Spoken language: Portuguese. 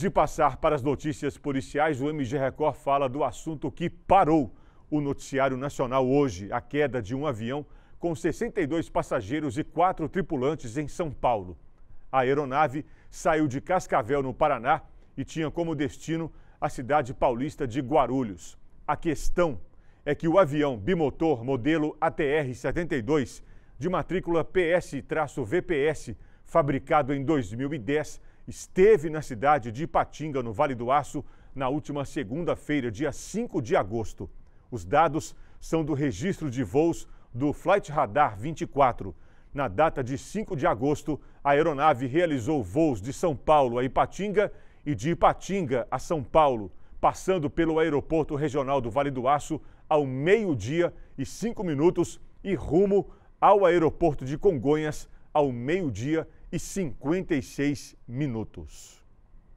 de passar para as notícias policiais, o MG Record fala do assunto que parou o noticiário nacional hoje, a queda de um avião com 62 passageiros e quatro tripulantes em São Paulo. A aeronave saiu de Cascavel, no Paraná, e tinha como destino a cidade paulista de Guarulhos. A questão é que o avião bimotor modelo ATR-72, de matrícula PS-VPS, fabricado em 2010, esteve na cidade de Ipatinga, no Vale do Aço, na última segunda-feira, dia 5 de agosto. Os dados são do registro de voos do Flight Radar 24. Na data de 5 de agosto, a aeronave realizou voos de São Paulo a Ipatinga e de Ipatinga a São Paulo, passando pelo Aeroporto Regional do Vale do Aço ao meio-dia e cinco minutos e rumo ao aeroporto de Congonhas ao meio-dia e 56 minutos.